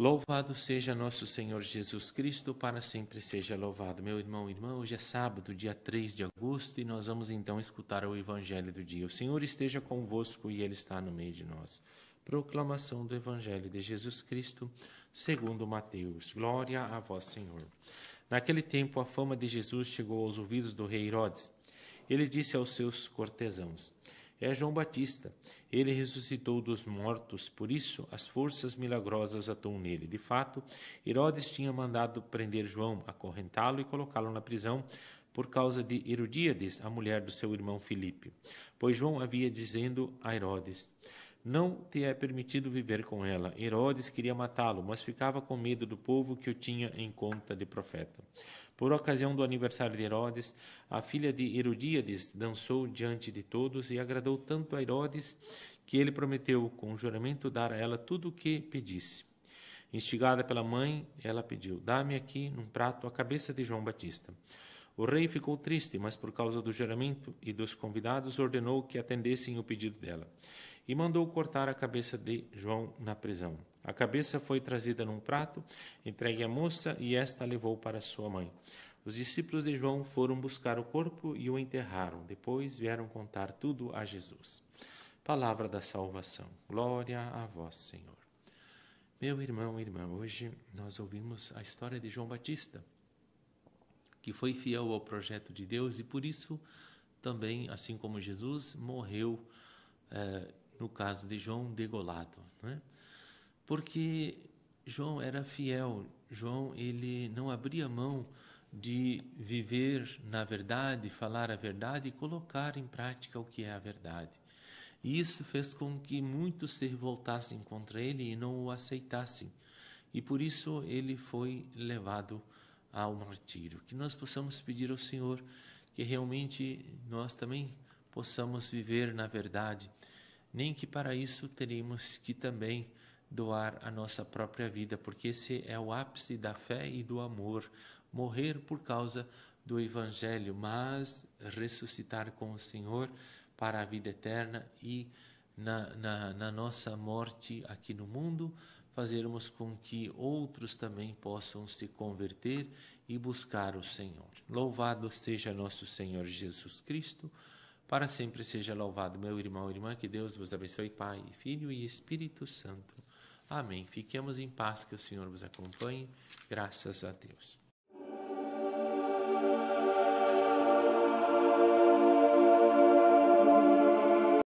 Louvado seja nosso Senhor Jesus Cristo, para sempre seja louvado. Meu irmão e irmã, hoje é sábado, dia 3 de agosto, e nós vamos então escutar o Evangelho do dia. O Senhor esteja convosco e Ele está no meio de nós. Proclamação do Evangelho de Jesus Cristo, segundo Mateus. Glória a vós, Senhor. Naquele tempo, a fama de Jesus chegou aos ouvidos do rei Herodes. Ele disse aos seus cortesãos: é João Batista. Ele ressuscitou dos mortos, por isso as forças milagrosas atuam nele. De fato, Herodes tinha mandado prender João, acorrentá-lo e colocá-lo na prisão por causa de Herodíades, a mulher do seu irmão Filipe, pois João havia dizendo a Herodes: não te é permitido viver com ela. Herodes queria matá-lo, mas ficava com medo do povo que o tinha em conta de profeta. Por ocasião do aniversário de Herodes, a filha de Herodíades dançou diante de todos e agradou tanto a Herodes que ele prometeu, com juramento, dar a ela tudo o que pedisse. Instigada pela mãe, ela pediu: Dá-me aqui, num prato, a cabeça de João Batista. O rei ficou triste, mas por causa do juramento e dos convidados ordenou que atendessem o pedido dela. E mandou cortar a cabeça de João na prisão. A cabeça foi trazida num prato, entregue à moça e esta a levou para sua mãe. Os discípulos de João foram buscar o corpo e o enterraram. Depois vieram contar tudo a Jesus. Palavra da salvação. Glória a vós, Senhor. Meu irmão irmã, hoje nós ouvimos a história de João Batista que foi fiel ao projeto de Deus e por isso também, assim como Jesus, morreu, é, no caso de João, degolado. Né? Porque João era fiel, João ele não abria mão de viver na verdade, falar a verdade e colocar em prática o que é a verdade. E isso fez com que muitos se revoltassem contra ele e não o aceitassem. E por isso ele foi levado ao martírio. Que nós possamos pedir ao Senhor que realmente nós também possamos viver na verdade, nem que para isso teremos que também doar a nossa própria vida, porque esse é o ápice da fé e do amor, morrer por causa do evangelho, mas ressuscitar com o Senhor para a vida eterna e na, na, na nossa morte aqui no mundo, fazermos com que outros também possam se converter e buscar o Senhor. Louvado seja nosso Senhor Jesus Cristo, para sempre seja louvado, meu irmão e irmã, que Deus vos abençoe, Pai, Filho e Espírito Santo. Amém. Fiquemos em paz, que o Senhor vos acompanhe. Graças a Deus.